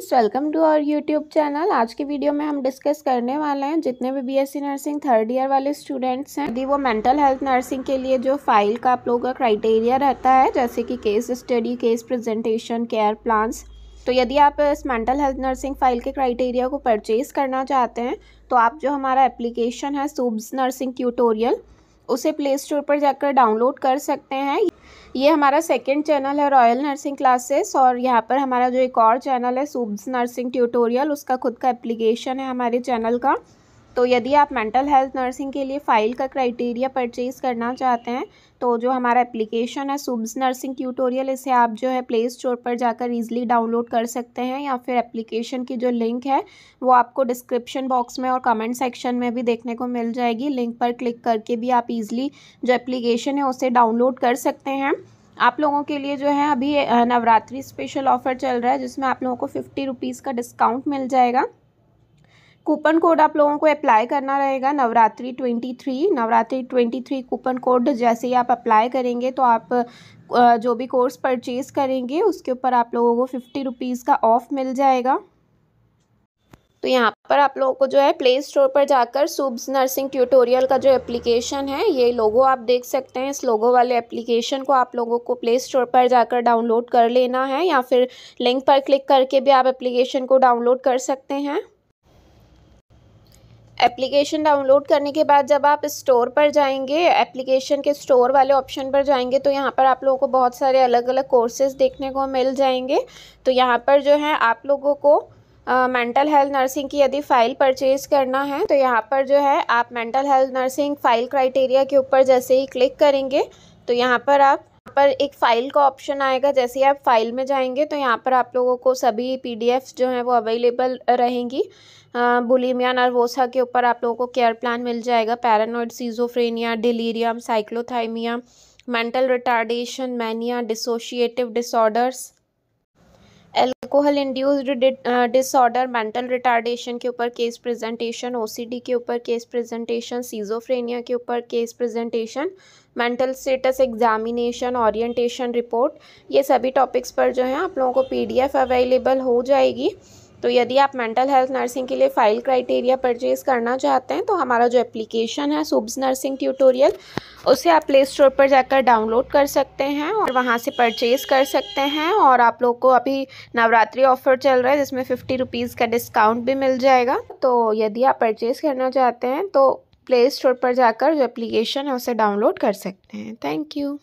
friends welcome to our YouTube channel आज की video में हम डिस्कस करने वाले हैं जितने भी बीएससी नर्सिंग थर्ड ईयर वाले स्टूडेंट्स हैं यदि वो मेंटल हेल्थ नर्सिंग के लिए जो फाइल का आप लोगों का क्राइटेरिया रहता है जैसे कि case study case presentation care plans तो यदि आप इस मेंटल हेल्थ नर्सिंग फाइल के क्राइटेरिया को परचेज करना चाहते हैं तो आप जो हमारा एप्लीकेशन है सूब्स नर्सिंग ट्यूटोरियल उसे प्ले स्टोर पर जाकर डाउनलोड कर सकते हैं ये हमारा सेकेंड चैनल है रॉयल नर्सिंग क्लासेस और यहाँ पर हमारा जो एक और चैनल है सूब्स नर्सिंग ट्यूटोरियल उसका खुद का एप्लीकेशन है हमारे चैनल का तो यदि आप मेंटल हेल्थ नर्सिंग के लिए फ़ाइल का क्राइटेरिया परचेज़ करना चाहते हैं तो जो हमारा एप्लीकेशन है सुब्स नर्सिंग ट्यूटोरियल इसे आप जो है प्ले स्टोर पर जाकर ईजिली डाउनलोड कर सकते हैं या फिर एप्लीकेशन की जो लिंक है वो आपको डिस्क्रिप्शन बॉक्स में और कमेंट सेक्शन में भी देखने को मिल जाएगी लिंक पर क्लिक करके भी आप ईजिली जो एप्लीकेशन है उसे डाउनलोड कर सकते हैं आप लोगों के लिए जो है अभी नवरात्रि स्पेशल ऑफ़र चल रहा है जिसमें आप लोगों को फिफ्टी रुपीज़ का डिस्काउंट मिल जाएगा कूपन कोड आप लोगों को अप्लाई करना रहेगा नवरात्रि 23 नवरात्रि 23 कूपन कोड जैसे ही आप अप्लाई करेंगे तो आप जो भी कोर्स परचेज़ करेंगे उसके ऊपर आप लोगों को फिफ्टी रुपीज़ का ऑफ़ मिल जाएगा तो यहाँ पर आप लोगों को जो है प्ले स्टोर पर जाकर सुब्स नर्सिंग ट्यूटोरियल का जो एप्लीकेशन है ये लोगो आप देख सकते हैं इस लोगो वाले एप्लीकेशन को आप लोगों को प्ले स्टोर पर जाकर डाउनलोड कर लेना है या फिर लिंक पर क्लिक करके भी आप एप्लीकेशन को डाउनलोड कर सकते हैं एप्लीकेशन डाउनलोड करने के बाद जब आप स्टोर पर जाएंगे एप्लीकेशन के स्टोर वाले ऑप्शन पर जाएंगे तो यहाँ पर आप लोगों को बहुत सारे अलग अलग कोर्सेज देखने को मिल जाएंगे तो यहाँ पर जो है आप लोगों को मेंटल हेल्थ नर्सिंग की यदि फ़ाइल परचेज करना है तो यहाँ पर जो है आप mental health nursing file criteria के ऊपर जैसे ही क्लिक करेंगे तो यहाँ पर आप पर एक फ़ाइल का ऑप्शन आएगा जैसे आप फाइल में जाएंगे तो यहाँ पर आप लोगों को सभी पीडीएफ्स जो हैं वो अवेलेबल रहेंगी बुलिमिया नर्वोसा के ऊपर आप लोगों को केयर प्लान मिल जाएगा paranoid schizophrenia delirium cyclothymia mental retardation mania dissociative disorders alcohol induced disorder mental retardation के ऊपर केस प्रेजेंटेशन ओसीडी के ऊपर केस प्रेजेंटेशन सीजोफ्रेनिया के ऊपर case presentation mental status examination orientation report ये सभी टॉपिक्स पर जो है आप लोगों को पीडीएफ अवेलेबल हो जाएगी तो यदि आप मेंटल हेल्थ नर्सिंग के लिए फ़ाइल क्राइटेरिया परचेज़ करना चाहते हैं तो हमारा जो एप्लीकेशन है सुब्स नर्सिंग ट्यूटोरियल उसे आप प्ले स्टोर पर जाकर डाउनलोड कर सकते हैं और वहाँ से परचेज़ कर सकते हैं और आप लोग को अभी नवरात्रि ऑफ़र चल रहा है जिसमें फ़िफ्टी रुपीज़ का डिस्काउंट भी मिल जाएगा तो यदि आप परचेज़ करना चाहते हैं तो प्ले स्टोर पर जाकर जो एप्लीकेशन है उसे डाउनलोड कर सकते हैं थैंक यू